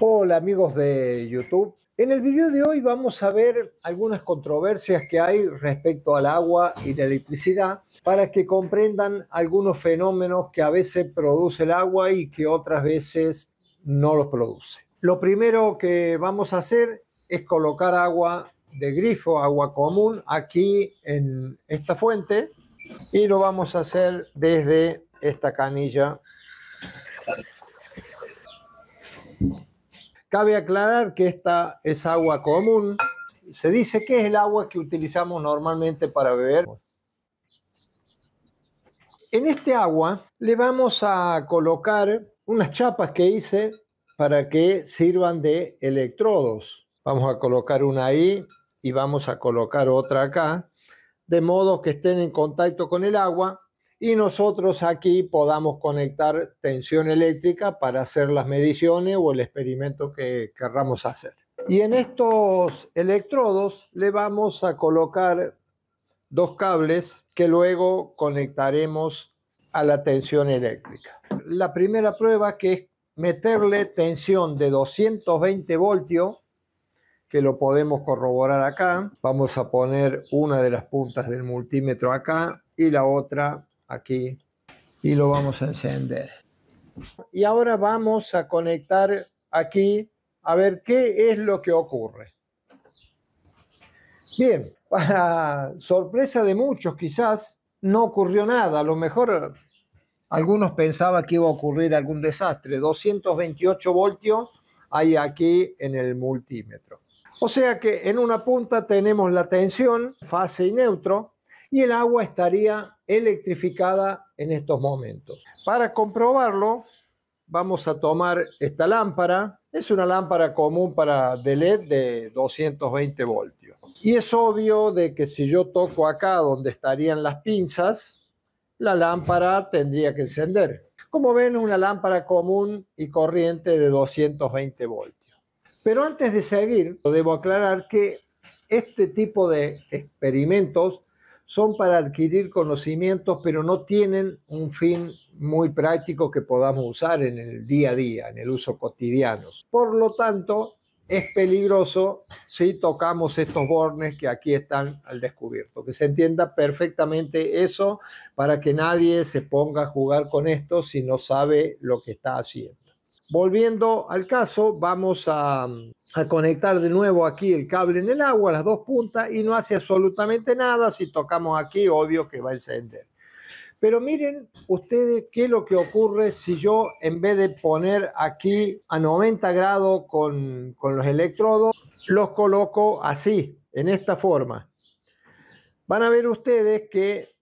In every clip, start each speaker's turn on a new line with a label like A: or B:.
A: Hola amigos de YouTube. En el video de hoy vamos a ver algunas controversias que hay respecto al agua y la electricidad para que comprendan algunos fenómenos que a veces produce el agua y que otras veces no los produce. Lo primero que vamos a hacer es colocar agua de grifo, agua común, aquí en esta fuente y lo vamos a hacer desde esta canilla. Cabe aclarar que esta es agua común. Se dice que es el agua que utilizamos normalmente para beber. En este agua le vamos a colocar unas chapas que hice para que sirvan de electrodos. Vamos a colocar una ahí y vamos a colocar otra acá, de modo que estén en contacto con el agua y nosotros aquí podamos conectar tensión eléctrica para hacer las mediciones o el experimento que querramos hacer. Y en estos electrodos le vamos a colocar dos cables que luego conectaremos a la tensión eléctrica. La primera prueba que es meterle tensión de 220 voltios, que lo podemos corroborar acá. Vamos a poner una de las puntas del multímetro acá y la otra aquí y lo vamos a encender. Y ahora vamos a conectar aquí a ver qué es lo que ocurre. Bien, para sorpresa de muchos quizás no ocurrió nada. A lo mejor algunos pensaban que iba a ocurrir algún desastre. 228 voltios hay aquí en el multímetro. O sea que en una punta tenemos la tensión, fase y neutro, y el agua estaría electrificada en estos momentos. Para comprobarlo, vamos a tomar esta lámpara. Es una lámpara común para de LED de 220 voltios. Y es obvio de que si yo toco acá donde estarían las pinzas, la lámpara tendría que encender. Como ven, una lámpara común y corriente de 220 voltios. Pero antes de seguir, debo aclarar que este tipo de experimentos son para adquirir conocimientos, pero no tienen un fin muy práctico que podamos usar en el día a día, en el uso cotidiano. Por lo tanto, es peligroso si tocamos estos bornes que aquí están al descubierto. Que se entienda perfectamente eso para que nadie se ponga a jugar con esto si no sabe lo que está haciendo. Volviendo al caso, vamos a, conectar de nuevo aquí el cable en el agua, las dos puntas, y no hace absolutamente nada. Si tocamos aquí, obvio que va a encender. Pero miren ustedes qué es lo que ocurre si yo, en vez de poner aquí a 90 grados con, con los electrodos, los coloco así, en esta forma. Van a ver ustedes que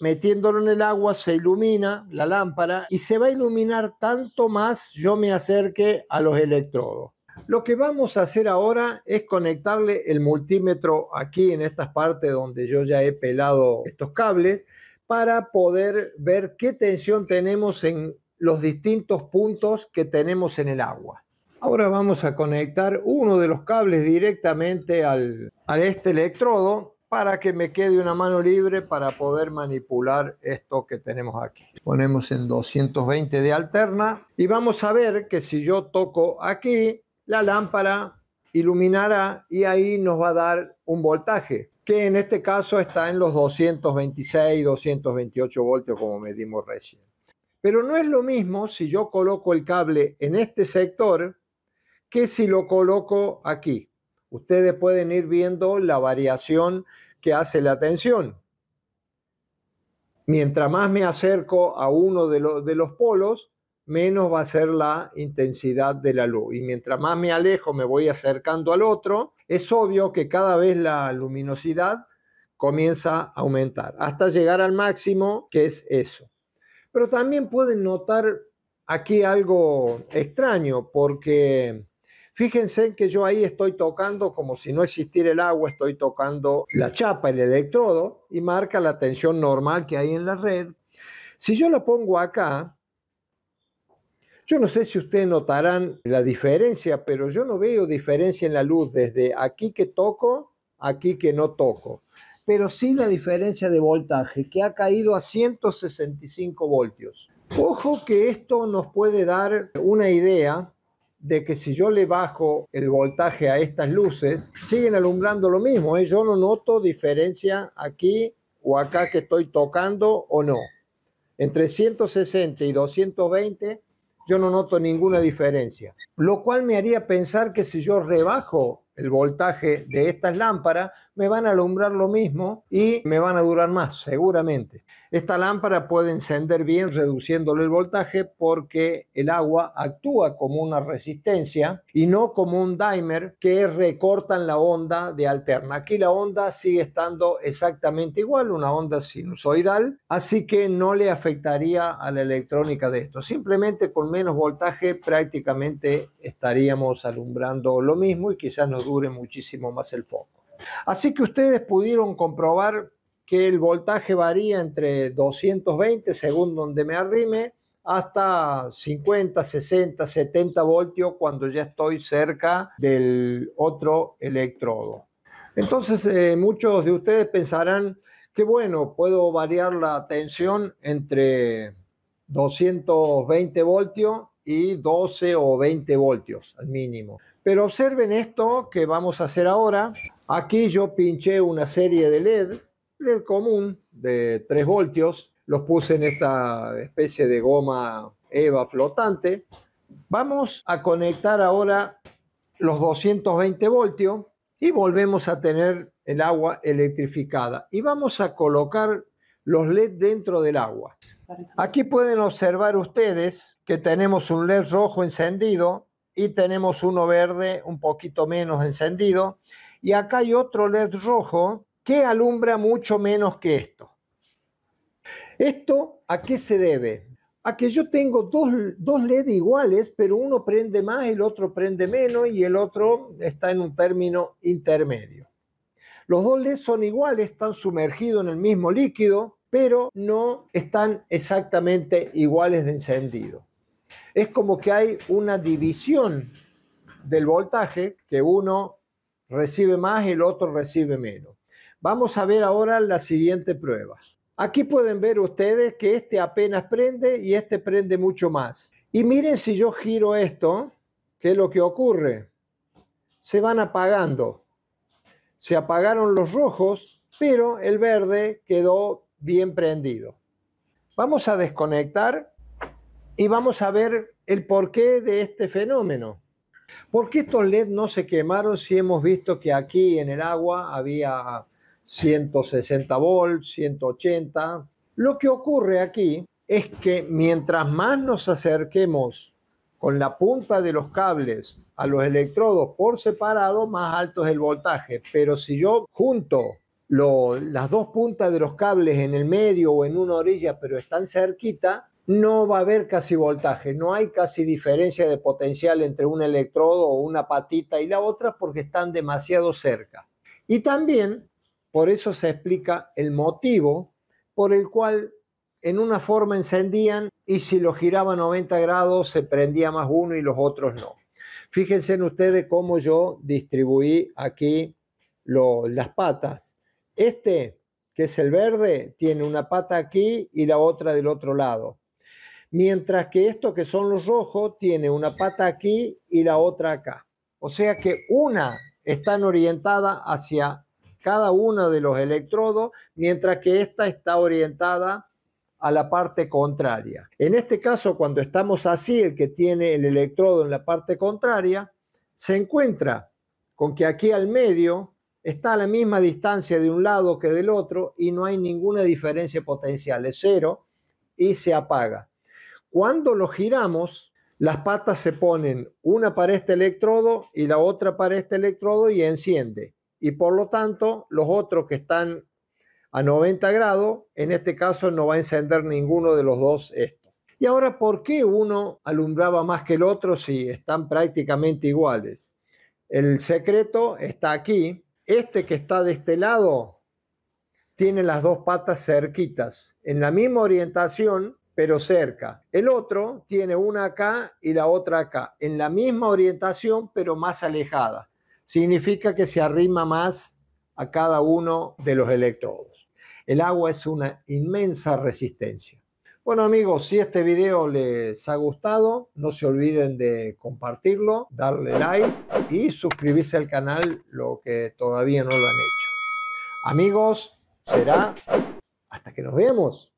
A: metiéndolo en el agua se ilumina la lámpara y se va a iluminar tanto más yo me acerque a los electrodos. Lo que vamos a hacer ahora es conectarle el multímetro aquí en estas partes donde yo ya he pelado estos cables para poder ver qué tensión tenemos en los distintos puntos que tenemos en el agua. Ahora vamos a conectar uno de los cables directamente al, a este electrodo para que me quede una mano libre para poder manipular esto que tenemos aquí. Ponemos en 220 de alterna y vamos a ver que si yo toco aquí, la lámpara iluminará y ahí nos va a dar un voltaje, que en este caso está en los 226, 228 voltios como medimos recién. Pero no es lo mismo si yo coloco el cable en este sector que si lo coloco aquí. Ustedes pueden ir viendo la variación que hace la tensión. Mientras más me acerco a uno de, de los polos, menos va a ser la intensidad de la luz. Y mientras más me alejo, me voy acercando al otro, es obvio que cada vez la luminosidad comienza a aumentar, hasta llegar al máximo, que es eso. Pero también pueden notar aquí algo extraño, porque Fíjense que yo ahí estoy tocando, como si no existiera el agua, estoy tocando la chapa, el electrodo, y marca la tensión normal que hay en la red. Si yo la pongo acá, yo no sé si ustedes notarán la diferencia, pero yo no veo diferencia en la luz desde aquí que toco, aquí que no toco. Pero sí la diferencia de voltaje, que ha caído a 165 voltios. Ojo que esto nos puede dar una idea de que si yo le bajo el voltaje a estas luces, siguen alumbrando lo mismo. ¿eh? Yo no noto diferencia aquí o acá que estoy tocando o no. Entre 160 y 220 yo no noto ninguna diferencia. Lo cual me haría pensar que si yo rebajo el voltaje de estas lámparas, me van a alumbrar lo mismo y me van a durar más, seguramente. Esta lámpara puede encender bien reduciéndole el voltaje porque el agua actúa como una resistencia y no como un dimer que recortan la onda de alterna. Aquí la onda sigue estando exactamente igual, una onda sinusoidal, así que no le afectaría a la electrónica de esto. Simplemente con menos voltaje prácticamente estaríamos alumbrando lo mismo y quizás nos dure muchísimo más el foco. Así que ustedes pudieron comprobar que el voltaje varía entre 220 según donde me arrime hasta 50, 60, 70 voltios cuando ya estoy cerca del otro electrodo. Entonces eh, muchos de ustedes pensarán que bueno, puedo variar la tensión entre 220 voltios y 12 o 20 voltios al mínimo. Pero observen esto que vamos a hacer ahora. Aquí yo pinché una serie de LED, LED común de 3 voltios. Los puse en esta especie de goma EVA flotante. Vamos a conectar ahora los 220 voltios y volvemos a tener el agua electrificada. Y vamos a colocar los LED dentro del agua. Aquí pueden observar ustedes que tenemos un LED rojo encendido y tenemos uno verde un poquito menos encendido. Y acá hay otro LED rojo que alumbra mucho menos que esto. ¿Esto a qué se debe? A que yo tengo dos, dos LED iguales, pero uno prende más, el otro prende menos y el otro está en un término intermedio. Los dos LED son iguales, están sumergidos en el mismo líquido, pero no están exactamente iguales de encendido. Es como que hay una división del voltaje que uno recibe más y el otro recibe menos. Vamos a ver ahora la siguiente prueba. Aquí pueden ver ustedes que este apenas prende y este prende mucho más. Y miren si yo giro esto, ¿qué es lo que ocurre? Se van apagando. Se apagaron los rojos, pero el verde quedó bien prendido. Vamos a desconectar y vamos a ver el porqué de este fenómeno. ¿Por qué estos LED no se quemaron si hemos visto que aquí en el agua había 160 volts, 180? Lo que ocurre aquí es que mientras más nos acerquemos con la punta de los cables a los electrodos por separado, más alto es el voltaje. Pero si yo junto las dos puntas de los cables en el medio o en una orilla, pero están cerquita, no va a haber casi voltaje, no hay casi diferencia de potencial entre un electrodo o una patita y la otra porque están demasiado cerca. Y también, por eso se explica el motivo por el cual en una forma encendían y si lo giraba 90 grados se prendía más uno y los otros no. Fíjense en ustedes cómo yo distribuí aquí las patas. Este, que es el verde, tiene una pata aquí y la otra del otro lado. Mientras que esto que son los rojos tiene una pata aquí y la otra acá. O sea que una está orientada hacia cada uno de los electrodos, mientras que esta está orientada a la parte contraria. En este caso, cuando estamos así, el que tiene el electrodo en la parte contraria, se encuentra con que aquí al medio está a la misma distancia de un lado que del otro y no hay ninguna diferencia potencial, es cero y se apaga. Cuando lo giramos, las patas se ponen una para este electrodo y la otra para este electrodo y enciende. Y por lo tanto, los otros que están a 90 grados, en este caso no va a encender ninguno de los dos esto. Y ahora, ¿por qué uno alumbraba más que el otro si están prácticamente iguales? El secreto está aquí. Este que está de este lado tiene las dos patas cerquitas, en la misma orientación pero cerca. El otro tiene una acá y la otra acá, en la misma orientación, pero más alejada. Significa que se arrima más a cada uno de los electrodos. El agua es una inmensa resistencia. Bueno amigos, si este video les ha gustado, no se olviden de compartirlo, darle like y suscribirse al canal, lo que todavía no lo han hecho. Amigos, será hasta que nos vemos.